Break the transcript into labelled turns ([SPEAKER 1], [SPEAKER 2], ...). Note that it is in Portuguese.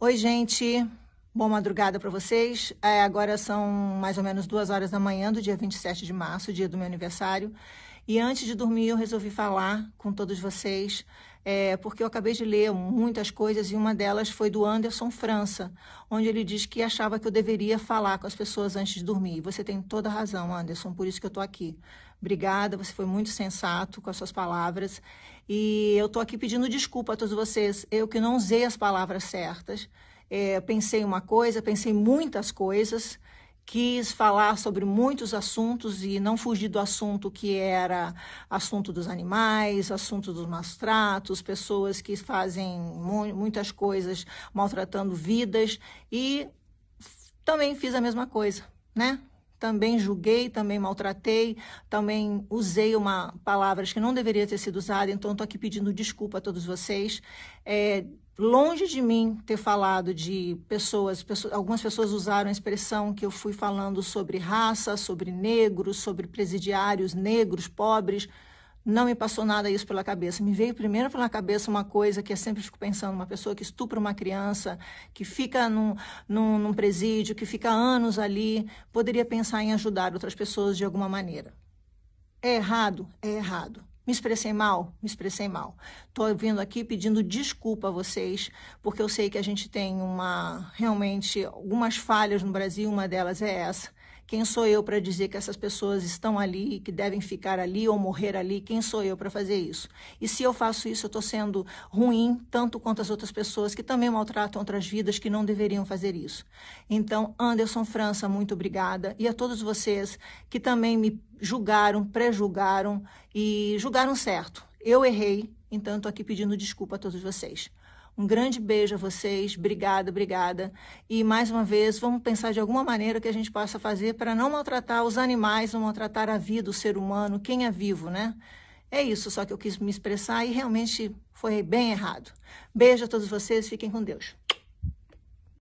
[SPEAKER 1] Oi, gente! Boa madrugada para vocês. É, agora são mais ou menos duas horas da manhã do dia 27 de março, dia do meu aniversário. E antes de dormir, eu resolvi falar com todos vocês, é, porque eu acabei de ler muitas coisas e uma delas foi do Anderson França, onde ele diz que achava que eu deveria falar com as pessoas antes de dormir. E você tem toda a razão, Anderson, por isso que eu estou aqui. Obrigada, você foi muito sensato com as suas palavras. E eu estou aqui pedindo desculpa a todos vocês, eu que não usei as palavras certas é, pensei uma coisa, pensei muitas coisas, quis falar sobre muitos assuntos e não fugir do assunto que era assunto dos animais, assunto dos maus tratos, pessoas que fazem muitas coisas maltratando vidas e também fiz a mesma coisa, né? também julguei, também maltratei, também usei uma palavras que não deveria ter sido usada, então estou aqui pedindo desculpa a todos vocês. É, longe de mim ter falado de pessoas, pessoas, algumas pessoas usaram a expressão que eu fui falando sobre raça, sobre negros, sobre presidiários negros, pobres, não me passou nada isso pela cabeça. Me veio primeiro pela cabeça uma coisa que eu é sempre fico pensando, uma pessoa que estupra uma criança, que fica num, num, num presídio, que fica anos ali, poderia pensar em ajudar outras pessoas de alguma maneira. É errado? É errado. Me expressei mal? Me expressei mal. Estou vindo aqui pedindo desculpa a vocês, porque eu sei que a gente tem uma realmente algumas falhas no Brasil, uma delas é essa. Quem sou eu para dizer que essas pessoas estão ali, que devem ficar ali ou morrer ali? Quem sou eu para fazer isso? E se eu faço isso, eu estou sendo ruim, tanto quanto as outras pessoas que também maltratam outras vidas que não deveriam fazer isso. Então, Anderson França, muito obrigada. E a todos vocês que também me julgaram, pré-julgaram e julgaram certo. Eu errei, então estou aqui pedindo desculpa a todos vocês. Um grande beijo a vocês, obrigada, obrigada. E mais uma vez, vamos pensar de alguma maneira que a gente possa fazer para não maltratar os animais, não maltratar a vida, o ser humano, quem é vivo, né? É isso só que eu quis me expressar e realmente foi bem errado. Beijo a todos vocês, fiquem com Deus.